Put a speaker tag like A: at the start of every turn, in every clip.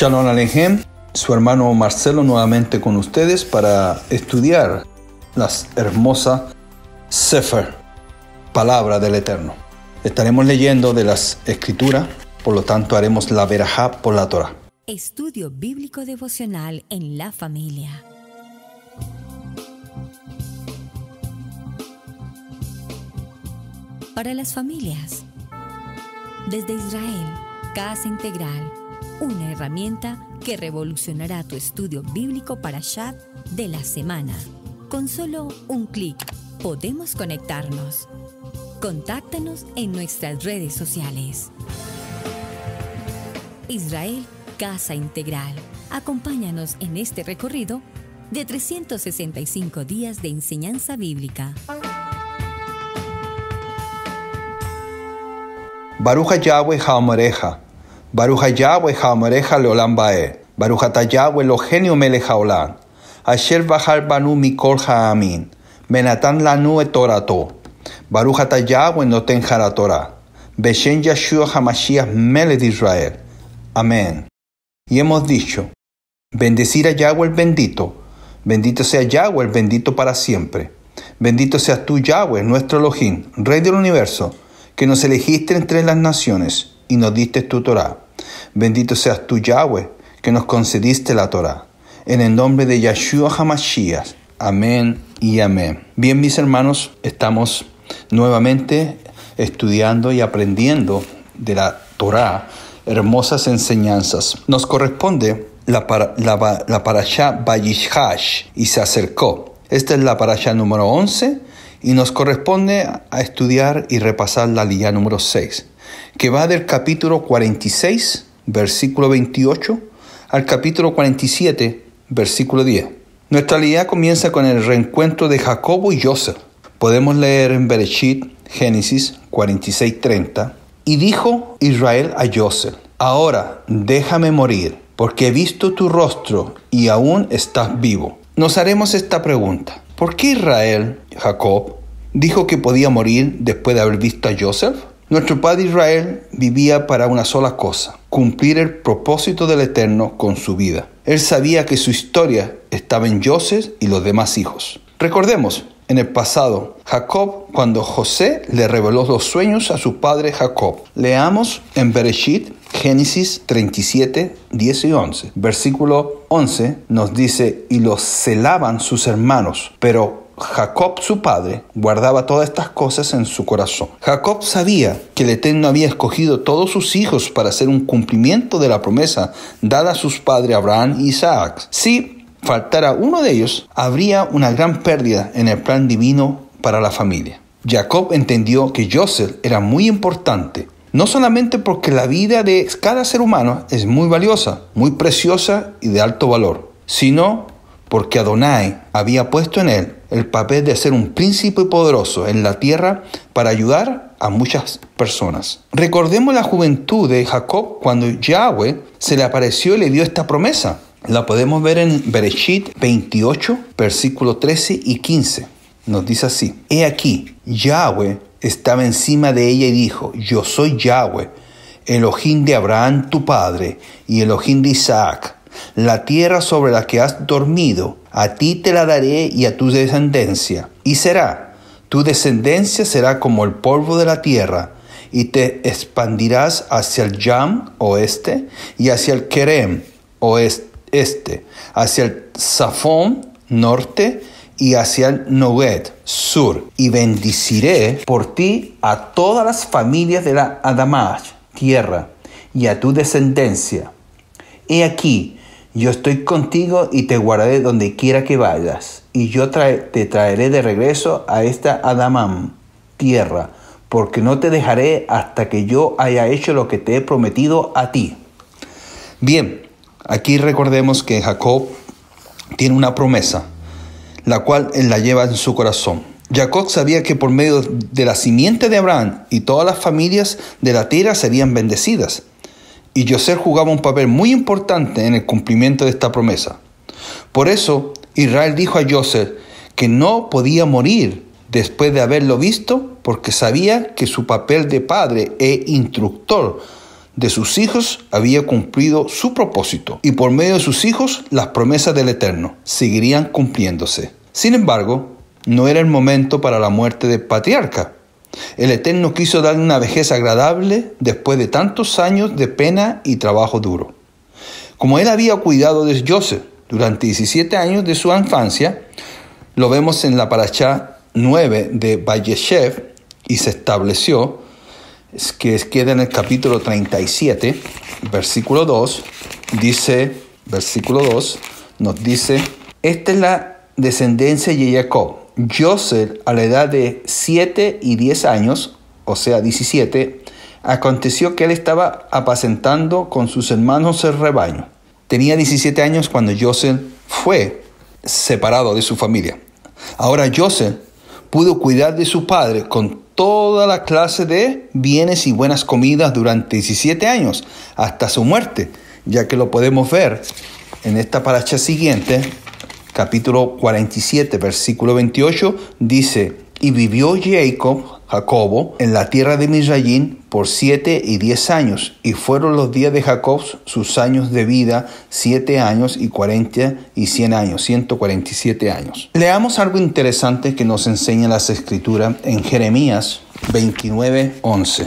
A: Shalom Alejem, su hermano Marcelo nuevamente con ustedes para estudiar las hermosas Sefer, palabra del Eterno. Estaremos leyendo de las Escrituras, por lo tanto haremos la verajá por la Torah. Estudio bíblico devocional en la familia. Para las familias, desde Israel, casa integral una herramienta que revolucionará tu estudio bíblico para Shabbat de la semana. Con solo un clic podemos conectarnos. Contáctanos en nuestras redes sociales. Israel Casa Integral. Acompáñanos en este recorrido de 365 días de enseñanza bíblica. Baruja Yahweh Baruja Yahweh Leolam Leolambae. Barujata Yahweh Logenio Melejaolán. Asher Bahar Banu Mikol Haamin. Menatán Lanu Etorato. Baruja Yahweh Noten jaratora. Beshen Yashua Hamashiach mele Israel. Amén. Y hemos dicho, bendecir a Yahweh el bendito, bendito sea Yahweh el bendito para siempre. Bendito seas tú, Yahweh, nuestro Elohim, Rey del universo, que nos elegiste entre las naciones y nos diste tu Torah. Bendito seas tú, Yahweh, que nos concediste la Torah. En el nombre de Yahshua HaMashiach. Amén y amén. Bien, mis hermanos, estamos nuevamente estudiando y aprendiendo de la Torah, hermosas enseñanzas. Nos corresponde la, para, la, la y se acercó. Esta es la parasha número 11 y nos corresponde a estudiar y repasar la lía número 6 que va del capítulo 46, versículo 28, al capítulo 47, versículo 10. Nuestra idea comienza con el reencuentro de Jacobo y Joseph. Podemos leer en Bereshit, Génesis 30. y dijo Israel a Joseph, ahora déjame morir, porque he visto tu rostro y aún estás vivo. Nos haremos esta pregunta. ¿Por qué Israel, Jacob, dijo que podía morir después de haber visto a Joseph? Nuestro Padre Israel vivía para una sola cosa, cumplir el propósito del Eterno con su vida. Él sabía que su historia estaba en José y los demás hijos. Recordemos, en el pasado, Jacob, cuando José le reveló los sueños a su padre Jacob. Leamos en Bereshit, Génesis 37, 10 y 11. Versículo 11 nos dice, y los celaban sus hermanos, pero Jacob su padre guardaba todas estas cosas en su corazón. Jacob sabía que el Eterno había escogido todos sus hijos para hacer un cumplimiento de la promesa dada a sus padres Abraham y Isaac. Si faltara uno de ellos, habría una gran pérdida en el plan divino para la familia. Jacob entendió que Joseph era muy importante no solamente porque la vida de cada ser humano es muy valiosa, muy preciosa y de alto valor, sino porque Adonai había puesto en él el papel de ser un príncipe poderoso en la tierra para ayudar a muchas personas. Recordemos la juventud de Jacob cuando Yahweh se le apareció y le dio esta promesa. La podemos ver en Bereshit 28, versículos 13 y 15. Nos dice así, He aquí, Yahweh estaba encima de ella y dijo, Yo soy Yahweh, el ojín de Abraham tu padre y el ojín de Isaac. La tierra sobre la que has dormido, a ti te la daré y a tu descendencia. Y será, tu descendencia será como el polvo de la tierra, y te expandirás hacia el Yam oeste y hacia el Kerem oeste, hacia el Safón norte y hacia el Noguet sur. Y bendiciré por ti a todas las familias de la Adamash, tierra, y a tu descendencia. He aquí, yo estoy contigo y te guardaré donde quiera que vayas, y yo te traeré de regreso a esta Adamán, tierra, porque no te dejaré hasta que yo haya hecho lo que te he prometido a ti. Bien, aquí recordemos que Jacob tiene una promesa, la cual él la lleva en su corazón. Jacob sabía que por medio de la simiente de Abraham y todas las familias de la tierra serían bendecidas y Yosef jugaba un papel muy importante en el cumplimiento de esta promesa. Por eso, Israel dijo a José que no podía morir después de haberlo visto porque sabía que su papel de padre e instructor de sus hijos había cumplido su propósito y por medio de sus hijos las promesas del Eterno seguirían cumpliéndose. Sin embargo, no era el momento para la muerte del patriarca, el Eterno quiso darle una vejez agradable después de tantos años de pena y trabajo duro. Como él había cuidado de Joseph durante 17 años de su infancia, lo vemos en la paracha 9 de Valleshev y se estableció, que queda en el capítulo 37, versículo 2, dice, versículo 2, nos dice, esta es la descendencia de Jacob, Joseph, a la edad de 7 y 10 años, o sea, 17, aconteció que él estaba apacentando con sus hermanos el rebaño. Tenía 17 años cuando José fue separado de su familia. Ahora José pudo cuidar de su padre con toda la clase de bienes y buenas comidas durante 17 años, hasta su muerte, ya que lo podemos ver en esta paracha siguiente, capítulo 47, versículo 28, dice, y vivió Jacob, Jacobo, en la tierra de Misraín por siete y diez años, y fueron los días de Jacob sus años de vida, siete años y cuarenta y cien años, ciento cuarenta y siete años. Leamos algo interesante que nos enseña las escrituras en Jeremías 29, 11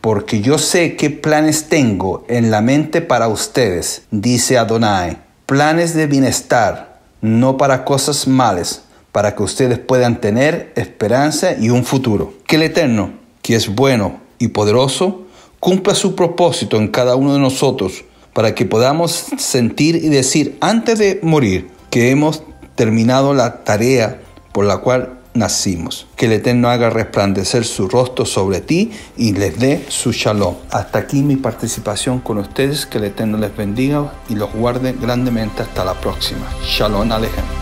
A: porque yo sé qué planes tengo en la mente para ustedes, dice Adonai, planes de bienestar no para cosas malas, para que ustedes puedan tener esperanza y un futuro. Que el Eterno, que es bueno y poderoso, cumpla su propósito en cada uno de nosotros, para que podamos sentir y decir antes de morir que hemos terminado la tarea por la cual nacimos. Que el Eterno haga resplandecer su rostro sobre ti y les dé su shalom. Hasta aquí mi participación con ustedes. Que el Eterno les bendiga y los guarde grandemente. Hasta la próxima. Shalom Alejandro.